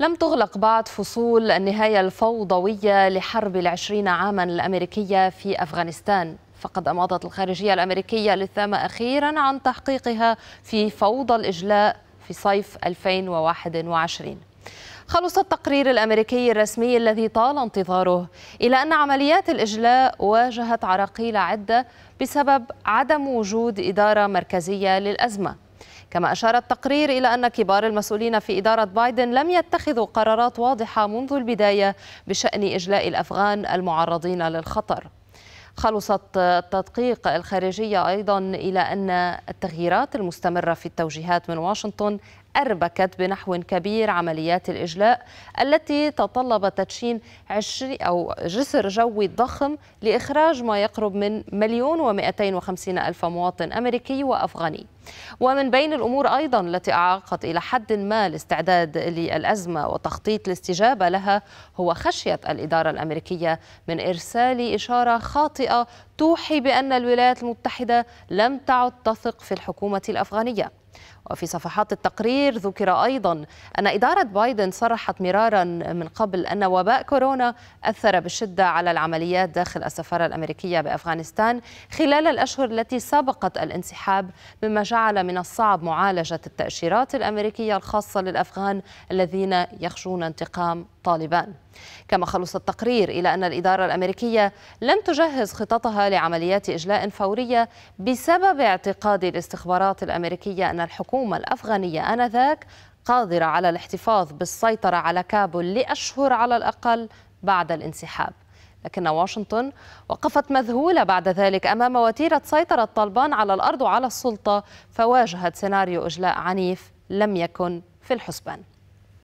لم تغلق بعد فصول النهاية الفوضوية لحرب العشرين عاما الأمريكية في أفغانستان فقد أمضت الخارجية الأمريكية للثامة أخيرا عن تحقيقها في فوضى الإجلاء في صيف 2021 خلص التقرير الامريكي الرسمي الذي طال انتظاره الى ان عمليات الاجلاء واجهت عراقيل عده بسبب عدم وجود اداره مركزيه للازمه كما أشار التقرير إلى أن كبار المسؤولين في إدارة بايدن لم يتخذوا قرارات واضحة منذ البداية بشأن إجلاء الأفغان المعرضين للخطر خلصت التدقيق الخارجية أيضا إلى أن التغييرات المستمرة في التوجيهات من واشنطن أربكت بنحو كبير عمليات الإجلاء التي تطلب تدشين أو جسر جوي ضخم لإخراج ما يقرب من مليون ومائتين وخمسين ألف مواطن أمريكي وأفغاني ومن بين الأمور أيضا التي أعاقت إلى حد ما الاستعداد للأزمة وتخطيط الاستجابة لها هو خشية الإدارة الأمريكية من إرسال إشارة خاطئة توحي بأن الولايات المتحدة لم تعد تثق في الحكومة الأفغانية وفي صفحات التقرير ذكر أيضا أن إدارة بايدن صرحت مرارا من قبل أن وباء كورونا أثر بشدة على العمليات داخل السفارة الأمريكية بأفغانستان خلال الأشهر التي سبقت الانسحاب مما جعل من الصعب معالجة التأشيرات الأمريكية الخاصة للأفغان الذين يخشون انتقام طالبان كما خلص التقرير إلى أن الإدارة الأمريكية لم تجهز خططها لعمليات إجلاء فورية بسبب اعتقاد الاستخبارات الأمريكية أن الحكومة الأفغانية آنذاك قادرة على الاحتفاظ بالسيطرة على كابول لأشهر على الأقل بعد الانسحاب لكن واشنطن وقفت مذهولة بعد ذلك أمام وتيرة سيطرة طالبان على الأرض وعلى السلطة فواجهت سيناريو إجلاء عنيف لم يكن في الحسبان